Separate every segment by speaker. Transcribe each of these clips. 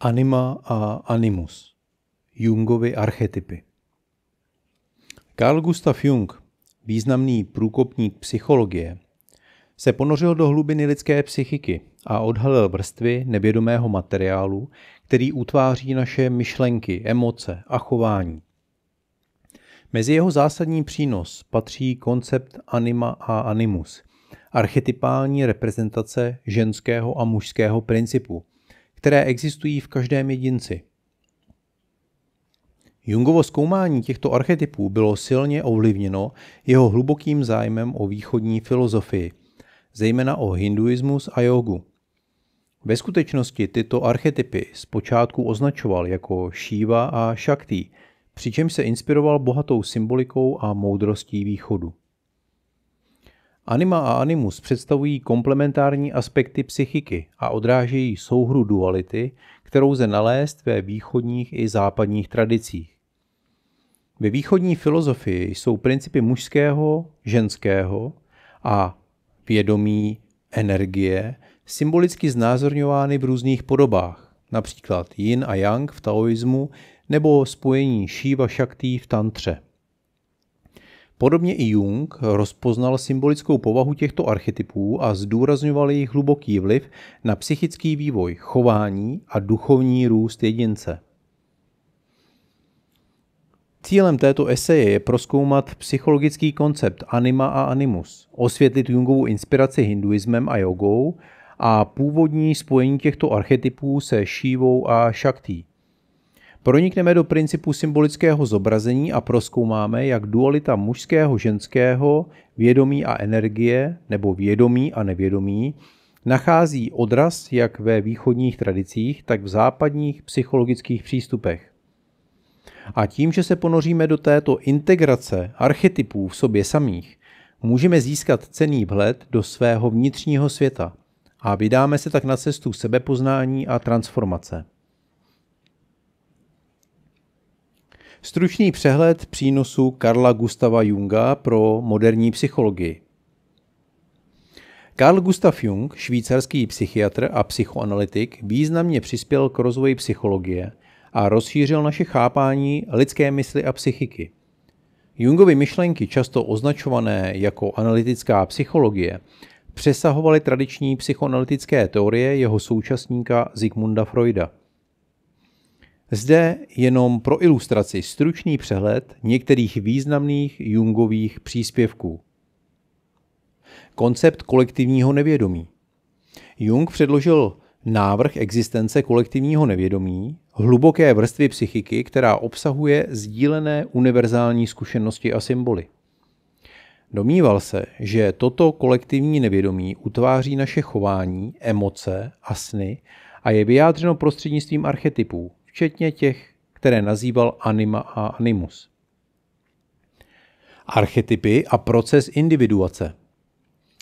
Speaker 1: anima a animus, Jungovy archetypy. Carl Gustav Jung, významný průkopník psychologie, se ponořil do hlubiny lidské psychiky a odhalil vrstvy nevědomého materiálu, který utváří naše myšlenky, emoce a chování. Mezi jeho zásadní přínos patří koncept anima a animus, archetypální reprezentace ženského a mužského principu – které existují v každém jedinci. Jungovo zkoumání těchto archetypů bylo silně ovlivněno jeho hlubokým zájmem o východní filozofii, zejména o hinduismus a jogu. Ve skutečnosti tyto archetypy zpočátku označoval jako Shiva a Shakti, přičemž se inspiroval bohatou symbolikou a moudrostí východu. Anima a animus představují komplementární aspekty psychiky a odrážejí souhru duality, kterou lze nalézt ve východních i západních tradicích. Ve východní filozofii jsou principy mužského, ženského a vědomí, energie symbolicky znázorňovány v různých podobách, například yin a yang v taoismu nebo spojení Shiva-Shakti v tantře. Podobně i Jung rozpoznal symbolickou povahu těchto archetypů a zdůrazňoval jejich hluboký vliv na psychický vývoj, chování a duchovní růst jedince. Cílem této eseje je proskoumat psychologický koncept anima a animus, osvětlit Jungovu inspiraci hinduismem a jogou a původní spojení těchto archetypů se šívou a šaktí. Pronikneme do principu symbolického zobrazení a proskoumáme, jak dualita mužského, ženského, vědomí a energie, nebo vědomí a nevědomí, nachází odraz jak ve východních tradicích, tak v západních psychologických přístupech. A tím, že se ponoříme do této integrace archetypů v sobě samých, můžeme získat cený vhled do svého vnitřního světa a vydáme se tak na cestu sebepoznání a transformace. Stručný přehled přínosu Karla Gustava Junga pro moderní psychologii. Karl Gustav Jung, švýcarský psychiatr a psychoanalytik, významně přispěl k rozvoji psychologie a rozšířil naše chápání lidské mysli a psychiky. Jungovy myšlenky, často označované jako analytická psychologie, přesahovaly tradiční psychoanalytické teorie jeho současníka Sigmunda Freuda – zde jenom pro ilustraci stručný přehled některých významných Jungových příspěvků. Koncept kolektivního nevědomí. Jung předložil návrh existence kolektivního nevědomí, hluboké vrstvy psychiky, která obsahuje sdílené univerzální zkušenosti a symboly. Domníval se, že toto kolektivní nevědomí utváří naše chování, emoce a sny a je vyjádřeno prostřednictvím archetypů, včetně těch, které nazýval anima a animus. Archetypy a proces individuace.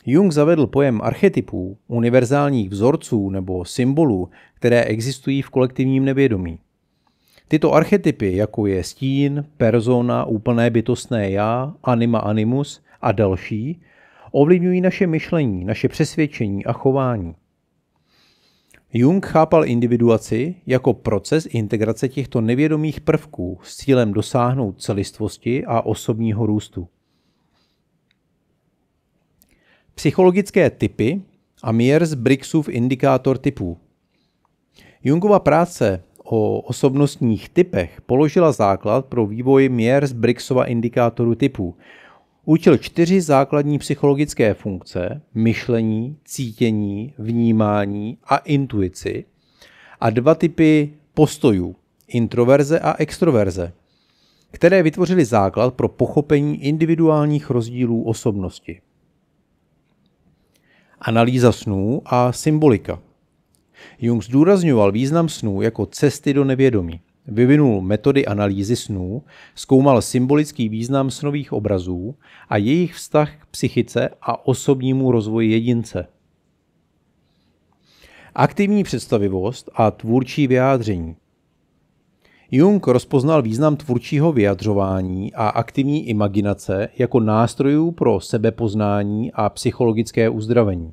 Speaker 1: Jung zavedl pojem archetypů, univerzálních vzorců nebo symbolů, které existují v kolektivním nevědomí. Tyto archetypy, jako je stín, persona, úplné bytostné já, anima animus a další, ovlivňují naše myšlení, naše přesvědčení a chování. Jung chápal individuaci jako proces integrace těchto nevědomých prvků s cílem dosáhnout celistvosti a osobního růstu. Psychologické typy a myers briggsův indikátor typů. Jungova práce o osobnostních typech položila základ pro vývoj myers briggsova indikátoru typů – učil čtyři základní psychologické funkce myšlení, cítění, vnímání a intuici a dva typy postojů introverze a extroverze, které vytvořily základ pro pochopení individuálních rozdílů osobnosti. Analýza snů a symbolika. Jung zdůrazňoval význam snů jako cesty do nevědomí. Vyvinul metody analýzy snů, zkoumal symbolický význam snových obrazů a jejich vztah k psychice a osobnímu rozvoji jedince. Aktivní představivost a tvůrčí vyjádření. Jung rozpoznal význam tvůrčího vyjadřování a aktivní imaginace jako nástrojů pro sebepoznání a psychologické uzdravení.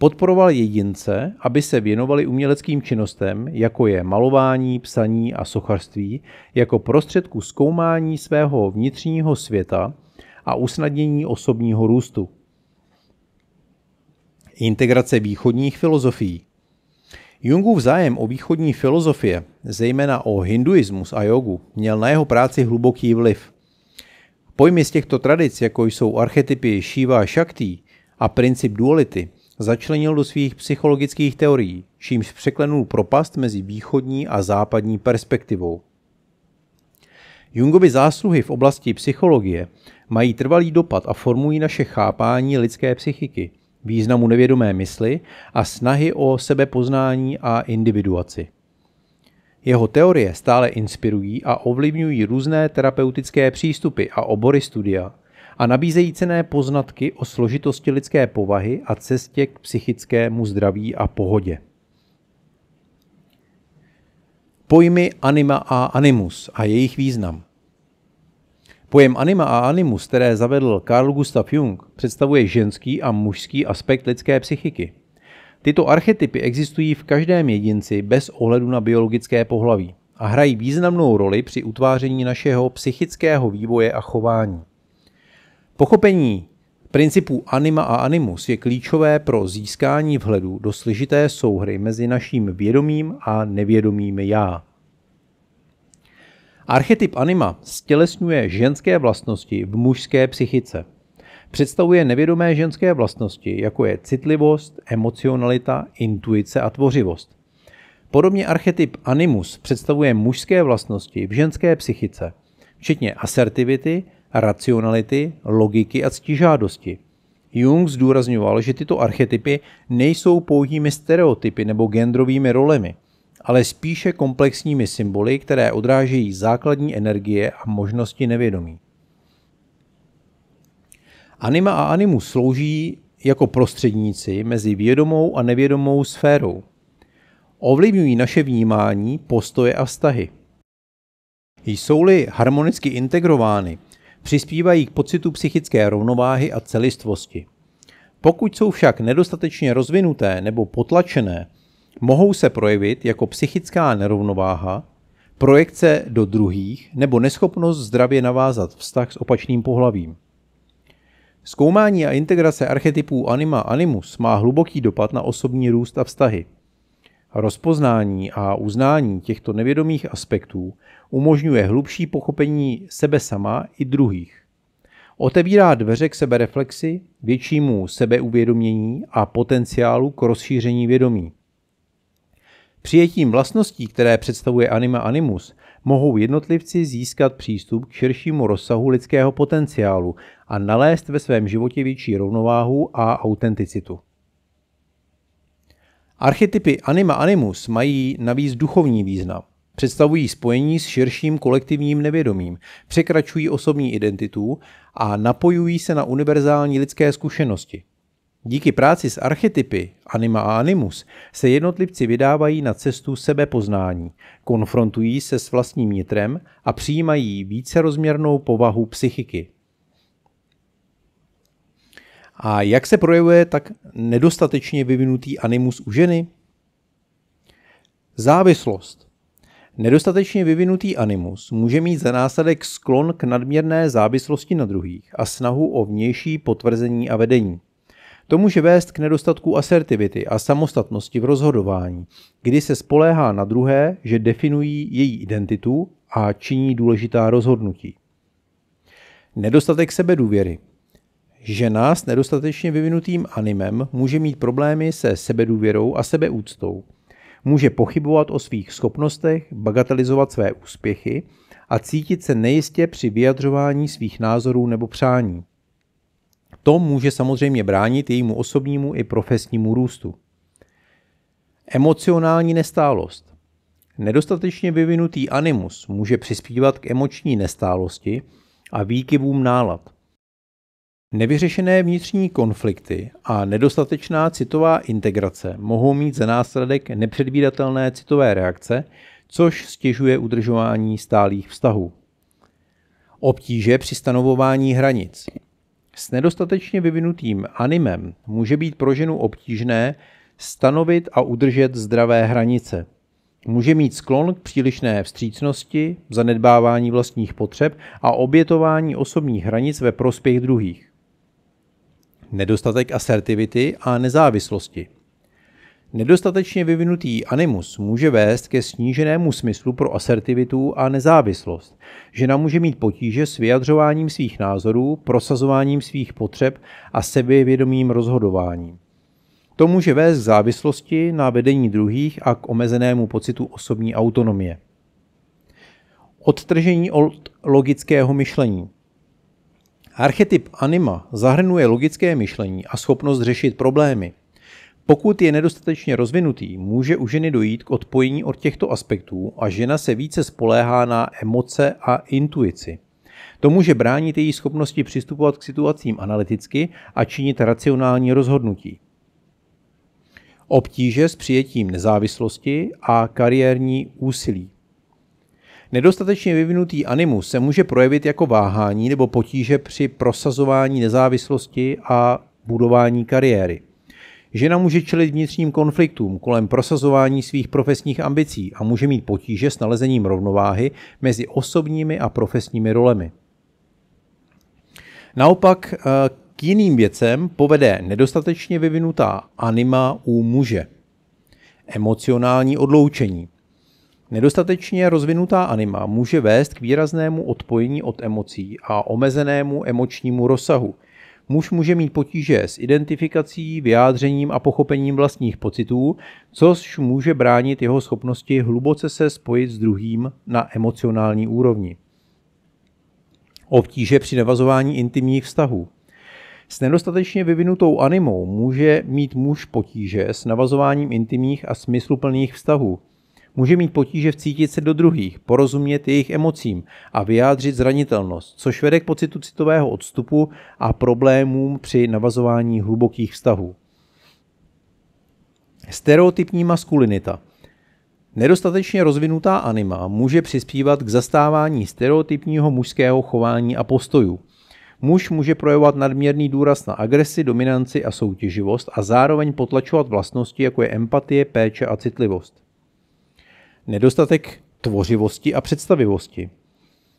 Speaker 1: Podporoval jedince, aby se věnovali uměleckým činnostem, jako je malování, psaní a sochařství, jako prostředku zkoumání svého vnitřního světa a usnadnění osobního růstu. Integrace východních filozofií Jungův zájem o východní filozofie, zejména o hinduismus a jogu, měl na jeho práci hluboký vliv. Pojmy z těchto tradic, jako jsou archetypy Shiva a Shakti a princip duality – začlenil do svých psychologických teorií, čímž překlenul propast mezi východní a západní perspektivou. Jungovy zásluhy v oblasti psychologie mají trvalý dopad a formují naše chápání lidské psychiky, významu nevědomé mysli a snahy o sebepoznání a individuaci. Jeho teorie stále inspirují a ovlivňují různé terapeutické přístupy a obory studia, a nabízejí cené poznatky o složitosti lidské povahy a cestě k psychickému zdraví a pohodě. Pojmy anima a animus a jejich význam. Pojem anima a animus, které zavedl Carl Gustav Jung, představuje ženský a mužský aspekt lidské psychiky. Tyto archetypy existují v každém jedinci bez ohledu na biologické pohlaví a hrají významnou roli při utváření našeho psychického vývoje a chování. Pochopení principů anima a animus je klíčové pro získání vhledu do složité souhry mezi naším vědomým a nevědomým já. Archetyp anima stělesňuje ženské vlastnosti v mužské psychice. Představuje nevědomé ženské vlastnosti, jako je citlivost, emocionalita, intuice a tvořivost. Podobně archetyp animus představuje mužské vlastnosti v ženské psychice, včetně asertivity, racionality, logiky a ctižádosti. Jung zdůrazňoval, že tyto archetypy nejsou pouhými stereotypy nebo genderovými rolemi, ale spíše komplexními symboly, které odrážejí základní energie a možnosti nevědomí. Anima a animus slouží jako prostředníci mezi vědomou a nevědomou sférou. Ovlivňují naše vnímání, postoje a vztahy. Jsou-li harmonicky integrovány, přispívají k pocitu psychické rovnováhy a celistvosti. Pokud jsou však nedostatečně rozvinuté nebo potlačené, mohou se projevit jako psychická nerovnováha, projekce do druhých nebo neschopnost zdravě navázat vztah s opačným pohlavím. Zkoumání a integrace archetypů anima animus má hluboký dopad na osobní růst a vztahy – Rozpoznání a uznání těchto nevědomých aspektů umožňuje hlubší pochopení sebe sama i druhých. Otevírá dveře k sebereflexi, většímu sebeuvědomění a potenciálu k rozšíření vědomí. Přijetím vlastností, které představuje anima animus, mohou jednotlivci získat přístup k širšímu rozsahu lidského potenciálu a nalézt ve svém životě větší rovnováhu a autenticitu. Archetypy anima animus mají navíc duchovní význam. Představují spojení s širším kolektivním nevědomím, překračují osobní identitu a napojují se na univerzální lidské zkušenosti. Díky práci s archetypy anima a animus se jednotlivci vydávají na cestu sebepoznání, konfrontují se s vlastním nitrem a přijímají vícerozměrnou povahu psychiky. A jak se projevuje tak nedostatečně vyvinutý animus u ženy? Závislost. Nedostatečně vyvinutý animus může mít za následek sklon k nadměrné závislosti na druhých a snahu o vnější potvrzení a vedení. To může vést k nedostatku asertivity a samostatnosti v rozhodování, kdy se spoléhá na druhé, že definují její identitu a činí důležitá rozhodnutí. Nedostatek sebedůvěry. Žena s nedostatečně vyvinutým animem může mít problémy se sebedůvěrou a sebeúctou. Může pochybovat o svých schopnostech, bagatelizovat své úspěchy a cítit se nejistě při vyjadřování svých názorů nebo přání. To může samozřejmě bránit jejímu osobnímu i profesnímu růstu. Emocionální nestálost. Nedostatečně vyvinutý animus může přispívat k emoční nestálosti a výkyvům nálad – Nevyřešené vnitřní konflikty a nedostatečná citová integrace mohou mít za následek nepředvídatelné citové reakce, což stěžuje udržování stálých vztahů. Obtíže při stanovování hranic. S nedostatečně vyvinutým animem může být pro ženu obtížné stanovit a udržet zdravé hranice. Může mít sklon k přílišné vstřícnosti, zanedbávání vlastních potřeb a obětování osobních hranic ve prospěch druhých nedostatek asertivity a nezávislosti. Nedostatečně vyvinutý animus může vést ke sníženému smyslu pro asertivitu a nezávislost. Žena může mít potíže s vyjadřováním svých názorů, prosazováním svých potřeb a sebevědomým rozhodováním. To může vést k závislosti na vedení druhých a k omezenému pocitu osobní autonomie. Odtržení od logického myšlení. Archetyp anima zahrnuje logické myšlení a schopnost řešit problémy. Pokud je nedostatečně rozvinutý, může u ženy dojít k odpojení od těchto aspektů a žena se více spoléhá na emoce a intuici. To může bránit její schopnosti přistupovat k situacím analyticky a činit racionální rozhodnutí. Obtíže s přijetím nezávislosti a kariérní úsilí. Nedostatečně vyvinutý animus se může projevit jako váhání nebo potíže při prosazování nezávislosti a budování kariéry. Žena může čelit vnitřním konfliktům kolem prosazování svých profesních ambicí a může mít potíže s nalezením rovnováhy mezi osobními a profesními rolemi. Naopak eh, k jiným věcem povede nedostatečně vyvinutá anima u muže. Emocionální odloučení – Nedostatečně rozvinutá anima může vést k výraznému odpojení od emocí a omezenému emočnímu rozsahu. Muž může mít potíže s identifikací, vyjádřením a pochopením vlastních pocitů, což může bránit jeho schopnosti hluboce se spojit s druhým na emocionální úrovni. Obtíže při navazování intimních vztahů. S nedostatečně vyvinutou animou může mít muž potíže s navazováním intimních a smysluplných vztahů. Může mít potíže vcítit se do druhých, porozumět jejich emocím a vyjádřit zranitelnost, což vede k pocitu citového odstupu a problémům při navazování hlubokých vztahů. Stereotypní maskulinita – Nedostatečně rozvinutá anima může přispívat k zastávání stereotypního mužského chování a postojů. Muž může projevovat nadměrný důraz na agresi, dominanci a soutěživost a zároveň potlačovat vlastnosti, jako je empatie, péče a citlivost. Nedostatek tvořivosti a představivosti.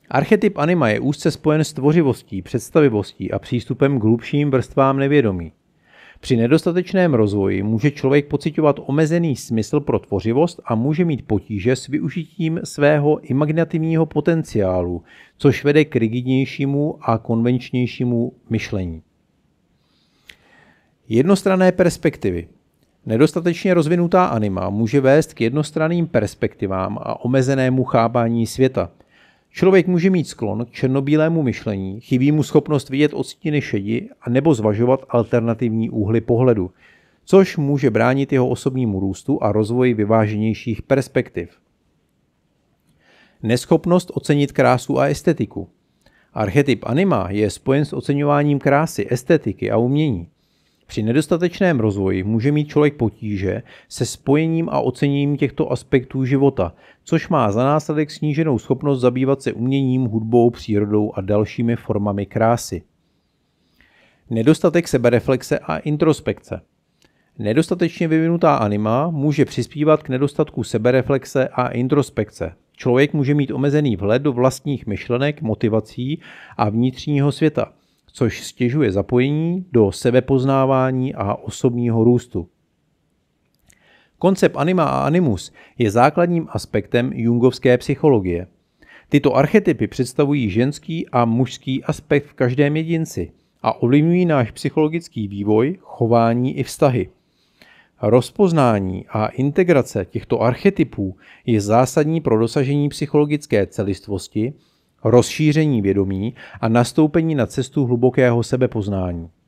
Speaker 1: Archetyp anima je úzce spojen s tvořivostí, představivostí a přístupem k hlubším vrstvám nevědomí. Při nedostatečném rozvoji může člověk pocitovat omezený smysl pro tvořivost a může mít potíže s využitím svého imaginativního potenciálu, což vede k rigidnějšímu a konvenčnějšímu myšlení. Jednostrané perspektivy. Nedostatečně rozvinutá anima může vést k jednostranným perspektivám a omezenému chápání světa. Člověk může mít sklon k černobílému myšlení, chybí mu schopnost vidět odstíny šedi a nebo zvažovat alternativní úhly pohledu, což může bránit jeho osobnímu růstu a rozvoji vyváženějších perspektiv. Neschopnost ocenit krásu a estetiku. Archetyp anima je spojen s oceňováním krásy, estetiky a umění. Při nedostatečném rozvoji může mít člověk potíže se spojením a oceněním těchto aspektů života, což má za následek sníženou schopnost zabývat se uměním, hudbou, přírodou a dalšími formami krásy. Nedostatek sebereflexe a introspekce. Nedostatečně vyvinutá anima může přispívat k nedostatku sebereflexe a introspekce. Člověk může mít omezený vhled do vlastních myšlenek, motivací a vnitřního světa – což stěžuje zapojení do sebepoznávání a osobního růstu. Koncept anima a animus je základním aspektem jungovské psychologie. Tyto archetypy představují ženský a mužský aspekt v každém jedinci a ovlivňují náš psychologický vývoj, chování i vztahy. Rozpoznání a integrace těchto archetypů je zásadní pro dosažení psychologické celistvosti rozšíření vědomí a nastoupení na cestu hlubokého sebepoznání.